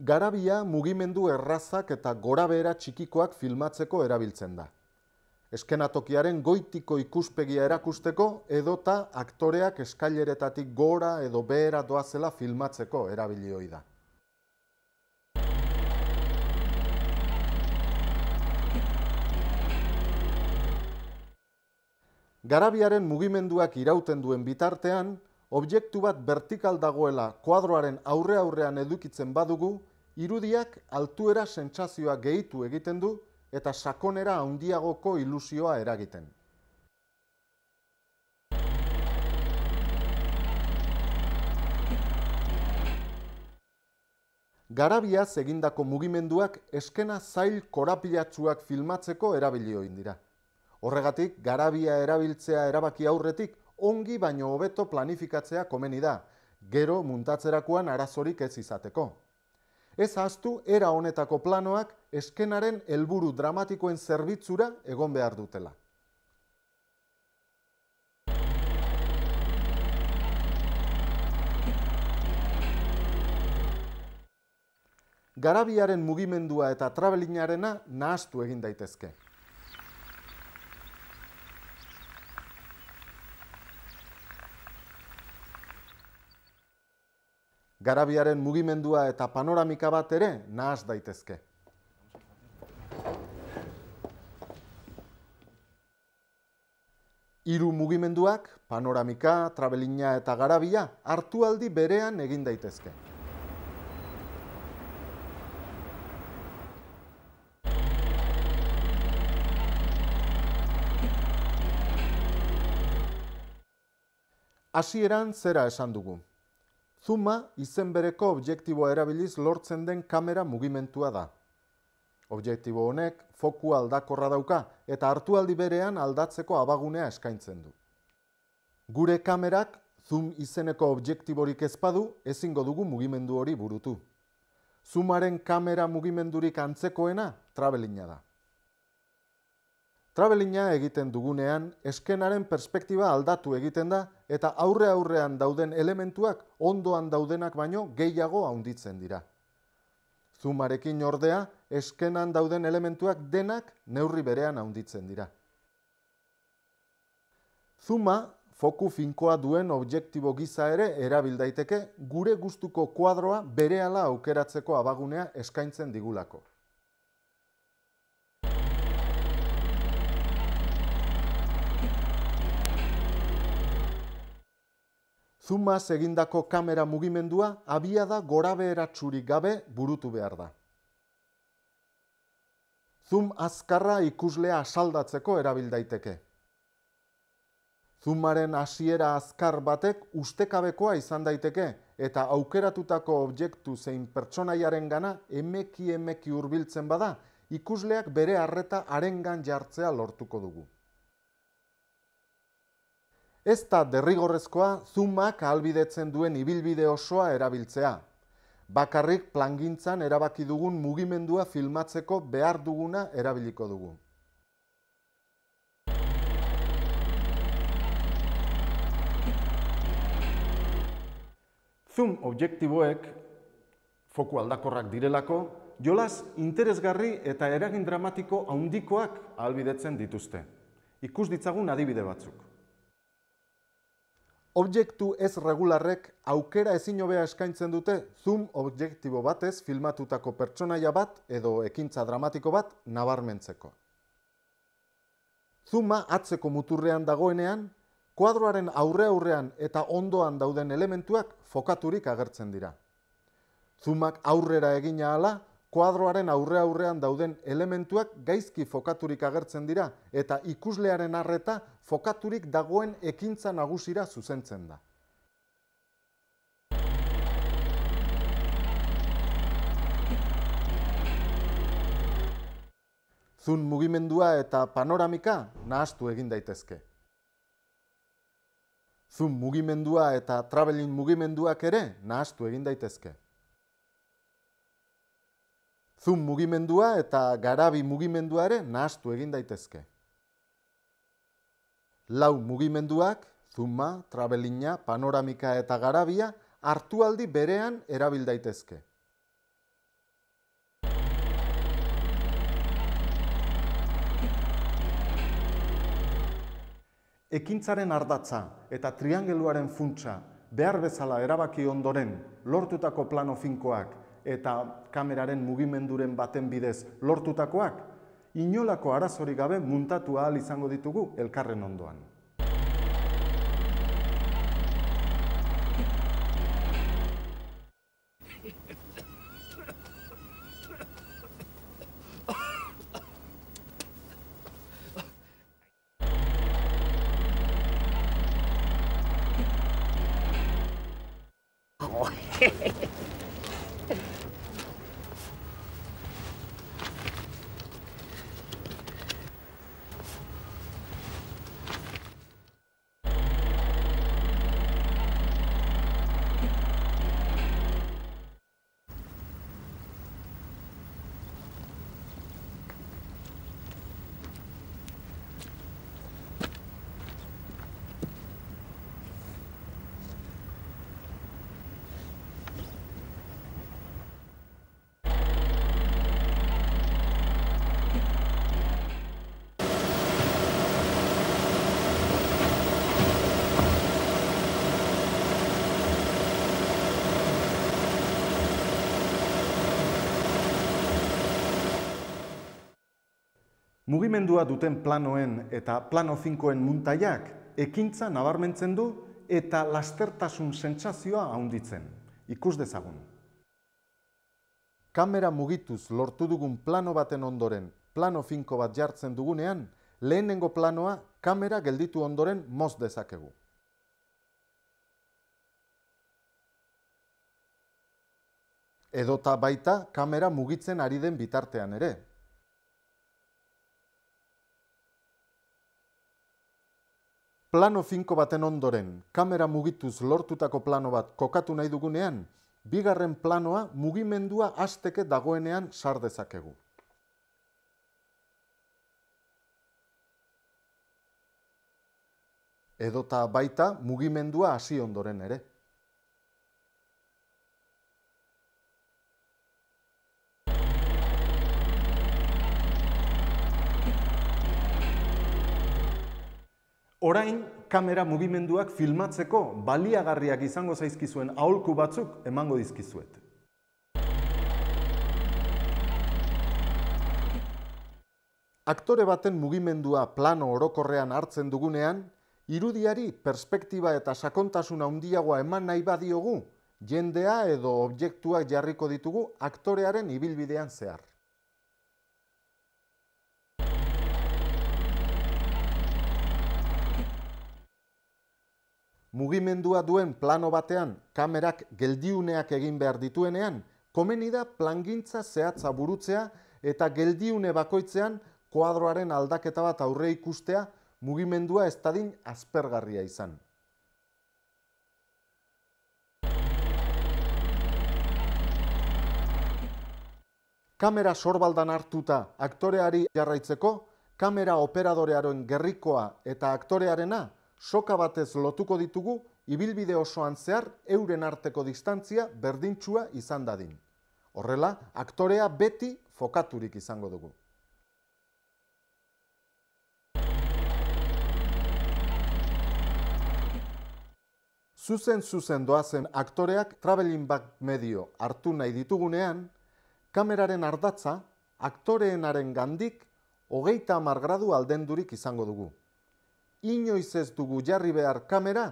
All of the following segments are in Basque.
Garabia mugimendu errazak eta gorabehera txikikoak filmatzeko erabiltzen da. Eskenatokiaren goitiko ikuspegia erakusteko edota aktoreak eskaileretatik gora edo behera doa zela filmatzeko erabilioi da. Garabiaren mugimenduak irauten duen bitartean objektu bat vertikal dagoela kuadroaren aurre-aurrean edukitzen badugu, irudiak altuera sentsazioa gehitu egiten du eta sakonera handiagoko ilusioa eragiten. Garabia egindako mugimenduak eskena zail korapilatsuak filmatzeko erabilioin dira. Horregatik, garabia erabiltzea erabaki aurretik, ongi baino hobeto planifikatzea komeni da, gero muntatzerakoan arazorik ez izateko. Ez haztu, era honetako planoak eskenaren helburu dramatikoen zerbitzura egon behar dutela. Garabiaren mugimendua eta trabelinarena nahaztu egin daitezke. garabiaren mugimendua eta panoramika bat ere nahas daitezke. Hiru mugimenduak, panoramika, trabelina eta garabia, hartualdi berean egin daitezke. Hasieran zera esan dugu. Zuma izen bereko objektiboa erabiliz lortzen den kamera mugimentua da. Objektibo honek foku aldakorra dauka eta hartualdi berean aldatzeko abagunea eskaintzen du. Gure kamerak zoom izeneko objektiborik ezpadu ezingo dugu mugimendu hori burutu. Zumaren kamera mugimendurik antzekoena travelina da. Travelina egiten dugunean, eskenaren perspektiba aldatu egiten da eta aurre-aurrean dauden elementuak ondoan daudenak baino gehiago haunditzen dira. Zumarekin ordea, eskenan dauden elementuak denak neurri berean haunditzen dira. Zuma, foku finkoa duen objektibo giza ere erabildaiteke gure guztuko kuadroa bereala aukeratzeko abagunea eskaintzen digulako. Zumaz egindako kamera mugimendua abia da gora beheratxurik gabe burutu behar da. Zum azkarra ikuslea asaldatzeko erabil daiteke. Zumaren hasiera azkar batek ustekabekoa izan daiteke eta aukeratutako objektu zein pertsonaiaren gana emeki-emeki hurbiltzen bada, ikusleak bere harreta arengan jartzea lortuko dugu. Ez da derrigorrezkoa zumak ahalbidetzen duen ibilbide osoa erabiltzea. Bakarrik plangintzan erabaki dugun mugimendua filmatzeko behar duguna erabiliko dugu. Zoom objektiboek, foku aldakorrak direlako, jolas interesgarri eta eragin dramatiko haundikoak albidetzen dituzte. Ikus ditzagun adibide batzuk. Objektu ez regularrek aukera ezin obea eskaintzen dute zoom objektibo batez filmatutako pertsonaia bat edo ekintza dramatiko bat nabarmentzeko. Zuma atzeko muturrean dagoenean, kuadroaren aurre aurrean eta ondoan dauden elementuak fokaturik agertzen dira. Zumak aurrera egina ala, kuadroaren aurre aurrean dauden elementuak gaizki fokaturik agertzen dira eta ikuslearen arreta fokaturik dagoen ekintza nagusira zuzentzen da. Zun mugimendua eta panoramika nahastu egin daitezke. Zun mugimendua eta travelin mugimenduak ere nahastu egin daitezke zun mugimendua eta garabi mugimendua ere nahastu egin daitezke. Lau mugimenduak, zuma, trabelina, panoramika eta garabia hartualdi berean erabil daitezke. Ekintzaren ardatza eta triangeluaren funtsa behar bezala erabaki ondoren lortutako plano finkoak eta kameraren mugimenduren baten bidez lortutakoak, inolako arazori gabe muntatu ahal izango ditugu elkarren ondoan. Mugimendua duten planoen eta plano finkoen muntaiak ekintza nabarmentzen du eta lastertasun sentsazioa ahonditzen. Ikus dezagun. Kamera mugituz lortu dugun plano baten ondoren, plano finko bat jartzen dugunean, lehenengo planoa kamera gelditu ondoren moz dezakegu. Edota baita kamera mugitzen ari den bitartean ere, plano finko baten ondoren, kamera mugituz lortutako plano bat kokatu nahi dugunean, bigarren planoa mugimendua hasteke dagoenean sardezakegu. Edota baita mugimendua hasi ondoren ere. orain kamera mugimenduak filmatzeko baliagarriak izango zaizkizuen aholku batzuk emango dizkizuet. Aktore baten mugimendua plano orokorrean hartzen dugunean, irudiari perspektiba eta sakontasuna handiagoa eman nahi badiogu, jendea edo objektuak jarriko ditugu aktorearen ibilbidean zehar. mugimendua duen plano batean kamerak geldiuneak egin behar dituenean, komenida plangintza zehatza burutzea eta geldiune bakoitzean koadroaren aldaketa bat aurre ikustea mugimendua ez dadin azpergarria izan. Kamera sorbaldan hartuta aktoreari jarraitzeko, kamera operadorearen gerrikoa eta aktorearena soka batez lotuko ditugu, ibilbide osoan zehar euren arteko distantzia berdintxua izan dadin. Horrela, aktorea beti fokaturik izango dugu. Zuzen-zuzen doazen aktoreak travelin bak medio hartu nahi ditugunean, kameraren ardatza, aktoreenaren gandik, hogeita amargradu aldendurik izango dugu inoiz ez dugu jarri behar kamera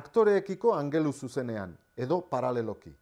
aktoreekiko angelu zuzenean, edo paraleloki.